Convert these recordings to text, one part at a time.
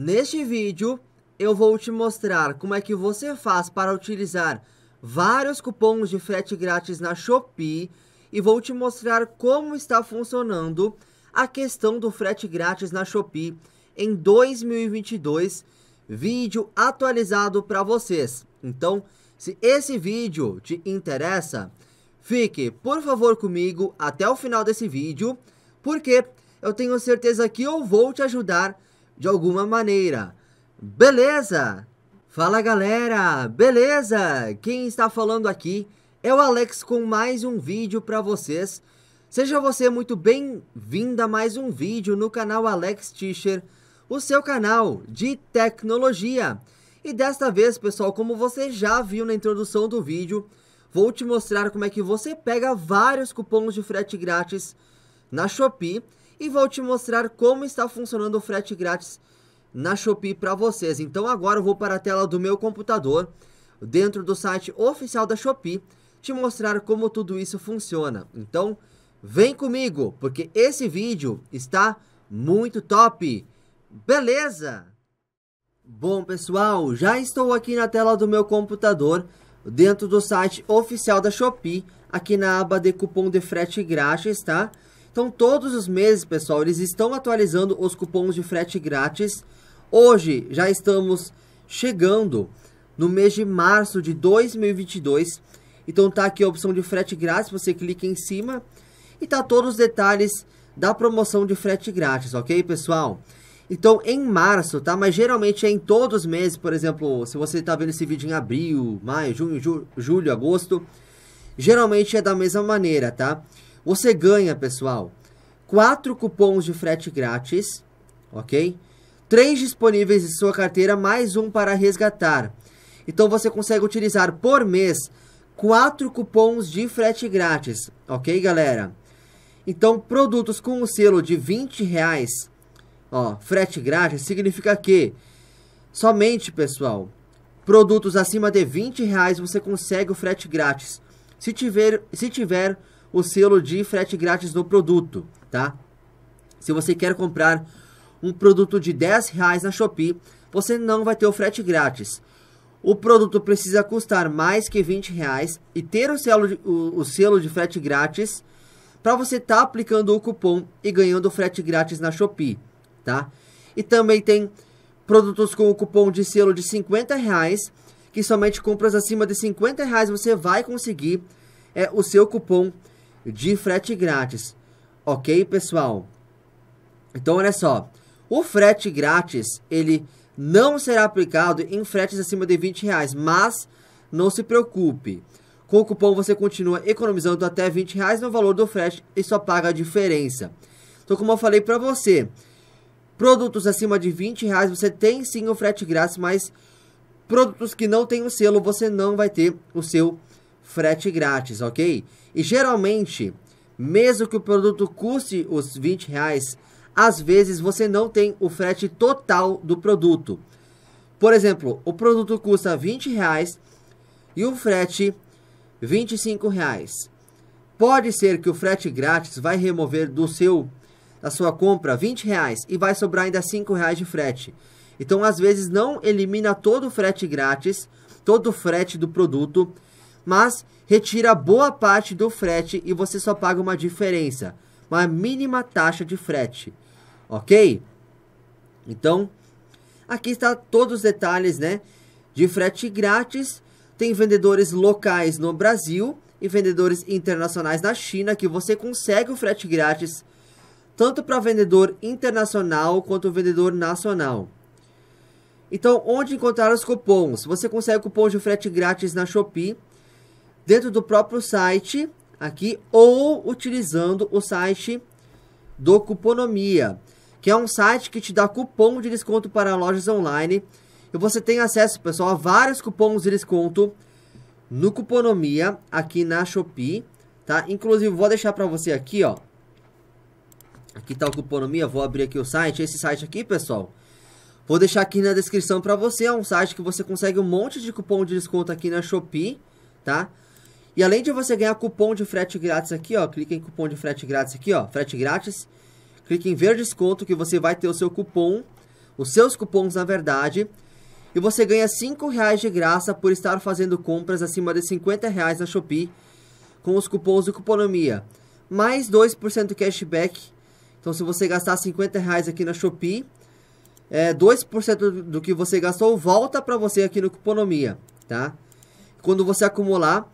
Neste vídeo eu vou te mostrar como é que você faz para utilizar vários cupons de frete grátis na Shopee e vou te mostrar como está funcionando a questão do frete grátis na Shopee em 2022, vídeo atualizado para vocês. Então, se esse vídeo te interessa, fique, por favor, comigo até o final desse vídeo, porque eu tenho certeza que eu vou te ajudar de alguma maneira. Beleza? Fala galera, beleza? Quem está falando aqui é o Alex com mais um vídeo para vocês. Seja você muito bem-vinda a mais um vídeo no canal Alex Tischer, o seu canal de tecnologia. E desta vez, pessoal, como você já viu na introdução do vídeo, vou te mostrar como é que você pega vários cupons de frete grátis na Shopee e vou te mostrar como está funcionando o frete grátis na Shopee para vocês. Então agora eu vou para a tela do meu computador, dentro do site oficial da Shopee, te mostrar como tudo isso funciona. Então vem comigo, porque esse vídeo está muito top. Beleza? Bom pessoal, já estou aqui na tela do meu computador, dentro do site oficial da Shopee, aqui na aba de cupom de frete grátis, tá? Então, todos os meses, pessoal, eles estão atualizando os cupons de frete grátis. Hoje já estamos chegando no mês de março de 2022. Então, tá aqui a opção de frete grátis, você clica em cima e tá todos os detalhes da promoção de frete grátis, ok, pessoal? Então, em março, tá? Mas geralmente é em todos os meses, por exemplo, se você tá vendo esse vídeo em abril, maio, junho, julho, agosto, geralmente é da mesma maneira, tá? Você ganha, pessoal, quatro cupons de frete grátis, ok? Três disponíveis em sua carteira, mais um para resgatar. Então você consegue utilizar por mês quatro cupons de frete grátis, ok, galera? Então, produtos com o selo de 20 reais, ó, frete grátis, significa que somente, pessoal, produtos acima de 20 reais você consegue o frete grátis. Se tiver, se tiver o selo de frete grátis no produto, tá? Se você quer comprar um produto de 10 reais na Shopee, você não vai ter o frete grátis. O produto precisa custar mais que 20 reais e ter o selo de, o, o selo de frete grátis para você estar tá aplicando o cupom e ganhando frete grátis na Shopee, tá? E também tem produtos com o cupom de selo de 50 reais, que somente compras acima de 50 reais você vai conseguir é, o seu cupom de frete grátis. Ok, pessoal? Então, olha só. O frete grátis, ele não será aplicado em fretes acima de 20 reais, mas não se preocupe. Com o cupom você continua economizando até 20 reais no valor do frete e só paga a diferença. Então, como eu falei para você, produtos acima de 20 reais você tem sim o frete grátis, mas produtos que não tem o selo você não vai ter o seu frete grátis, ok? E geralmente, mesmo que o produto custe os 20 reais, às vezes você não tem o frete total do produto. Por exemplo, o produto custa 20 reais e o frete 25 reais. Pode ser que o frete grátis vai remover do seu da sua compra 20 reais e vai sobrar ainda 5 reais de frete. Então, às vezes, não elimina todo o frete grátis, todo o frete do produto mas retira boa parte do frete e você só paga uma diferença, uma mínima taxa de frete, ok? Então, aqui está todos os detalhes, né? De frete grátis, tem vendedores locais no Brasil e vendedores internacionais na China que você consegue o frete grátis tanto para vendedor internacional quanto vendedor nacional. Então, onde encontrar os cupons? Você consegue cupom de frete grátis na Shopee, dentro do próprio site aqui ou utilizando o site do Cuponomia, que é um site que te dá cupom de desconto para lojas online. E você tem acesso, pessoal, a vários cupons de desconto no Cuponomia aqui na Shopee, tá? Inclusive, vou deixar para você aqui, ó. Aqui tá o Cuponomia, vou abrir aqui o site, esse site aqui, pessoal. Vou deixar aqui na descrição para você, é um site que você consegue um monte de cupom de desconto aqui na Shopee, tá? E além de você ganhar cupom de frete grátis aqui, ó, clica em cupom de frete grátis aqui, ó, frete grátis. Clique em ver desconto que você vai ter o seu cupom, os seus cupons na verdade. E você ganha R$ reais de graça por estar fazendo compras acima de R$ reais na Shopee com os cupons de Cuponomia. Mais 2% cashback. Então se você gastar R$ reais aqui na Shopee, é, 2% do que você gastou volta para você aqui no Cuponomia, tá? Quando você acumular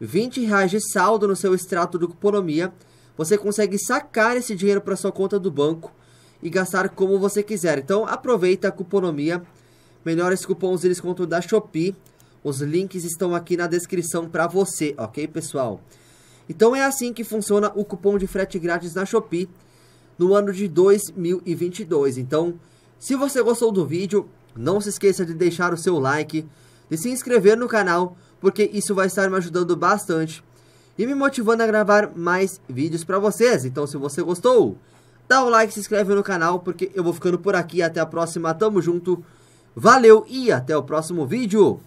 20 reais de saldo no seu extrato do Cuponomia, você consegue sacar esse dinheiro para sua conta do banco e gastar como você quiser. Então aproveita a Cuponomia, melhores cupons de desconto da Shopee. Os links estão aqui na descrição para você, ok pessoal? Então é assim que funciona o cupom de frete grátis na Shopee no ano de 2022. Então, se você gostou do vídeo, não se esqueça de deixar o seu like, de se inscrever no canal, porque isso vai estar me ajudando bastante e me motivando a gravar mais vídeos para vocês. Então, se você gostou, dá o like, se inscreve no canal, porque eu vou ficando por aqui. Até a próxima, tamo junto, valeu e até o próximo vídeo.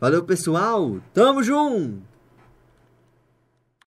Valeu, pessoal, tamo junto!